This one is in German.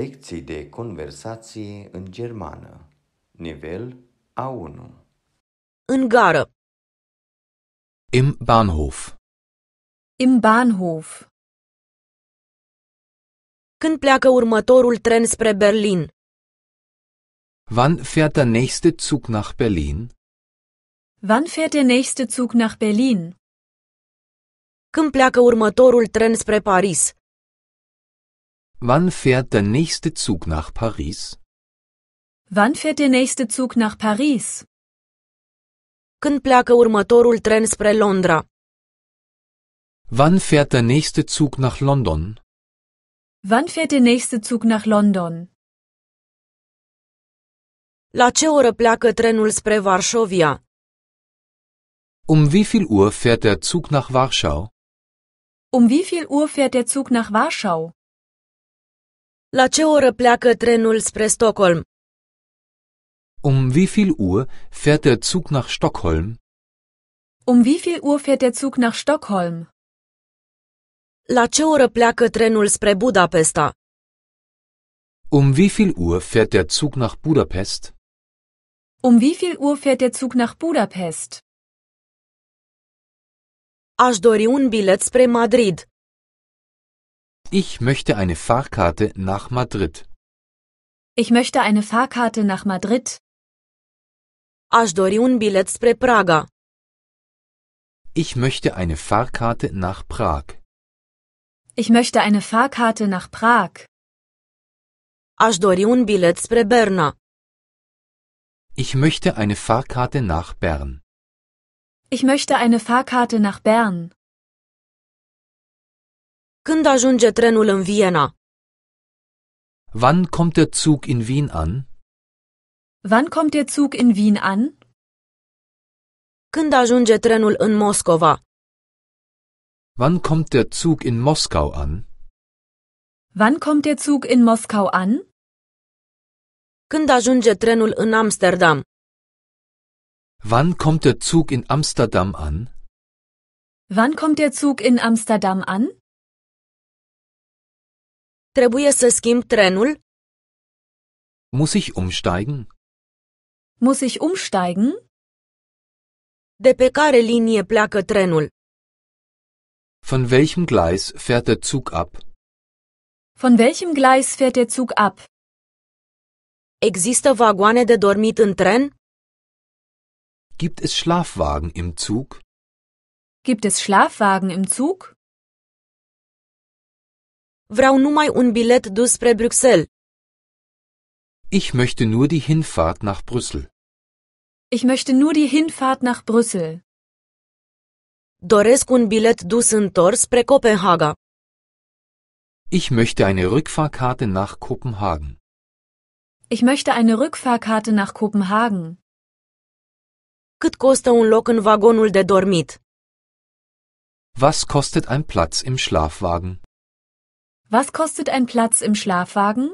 Lecții de conversație în germană. Nivel A1. În gară. Im Bahnhof. Im Bahnhof. Când pleacă următorul tren spre Berlin? Wann fährt der nächste Zug nach Berlin? Wann fährt der nächste Zug nach Berlin? Când pleacă următorul tren spre Paris? Wann fährt der nächste Zug nach Paris? Wann fährt der nächste Zug nach Paris? Când pleacă următorul tren spre Londra? Wann fährt der nächste Zug nach London? Wann fährt der nächste Zug nach London? La ce oră pleacă trenul spre Varșovia? Um wie viel Uhr fährt der Zug nach Warschau? Um wie viel Uhr fährt der Zug nach Warschau? La ce oră pleacă trenul spre Stockholm? Um wie viel Uhr fährt der Zug nach Stockholm? Um wie viel Uhr fährt der Zug nach Stockholm? La ce oră pleacă trenul spre Budapesta? Um wie viel Uhr fährt der Zug nach Budapest? Um wie viel Uhr fährt der Zug nach Budapest? Aș dori un bilet spre Madrid. Ich möchte eine Fahrkarte nach Madrid. Ich möchte eine Fahrkarte nach Madrid. Aș dori un bilet spre Praga. Ich möchte eine Fahrkarte nach Prag. Ich möchte eine Fahrkarte nach Prag. Aș dori un bilet spre Berna. Ich möchte eine Fahrkarte nach Bern. Ich möchte eine Fahrkarte nach Bern. Când ajunge trenul în Viena? Wann kommt der Zug in Wien an? Wann kommt der Zug in Wien an? Când ajunge trenul în Moscova? Wann kommt der Zug in Moskau an? Wann kommt der Zug in Moskau an? Când ajunge trenul în Amsterdam? Wann kommt der Zug in Amsterdam an? Wann kommt der Zug in Amsterdam an? Trebuie să schimb trenul? Muss ich umsteigen? Muss ich umsteigen? De pe care linie pleacă trenul? Von welchem Gleis fährt der Zug ab? Von welchem Gleis fährt der Zug ab? Există vagoane de dormit în tren? Gibt es Schlafwagen im Zug? Gibt es Schlafwagen im Zug? Vreau numai un bilet dus spre Bruxelles. Ich möchte nur die Hinfahrt nach Brüssel. Ich möchte nur die Hinfahrt nach Brüssel. Doresc un bilet dus întors spre Copenhaga. Ich möchte eine Rückfahrkarte nach Kopenhagen. Ich möchte eine Rückfahrkarte nach Kopenhagen. Cât costă un loc în vagonul de dormit? Was kostet ein Platz im Schlafwagen? Was kostet ein Platz im Schlafwagen?